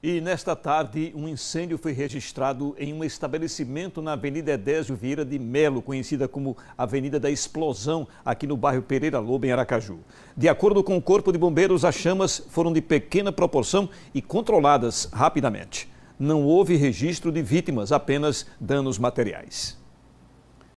E nesta tarde, um incêndio foi registrado em um estabelecimento na Avenida Edésio Vieira de Melo, conhecida como Avenida da Explosão, aqui no bairro Pereira Lobo, em Aracaju. De acordo com o Corpo de Bombeiros, as chamas foram de pequena proporção e controladas rapidamente. Não houve registro de vítimas, apenas danos materiais.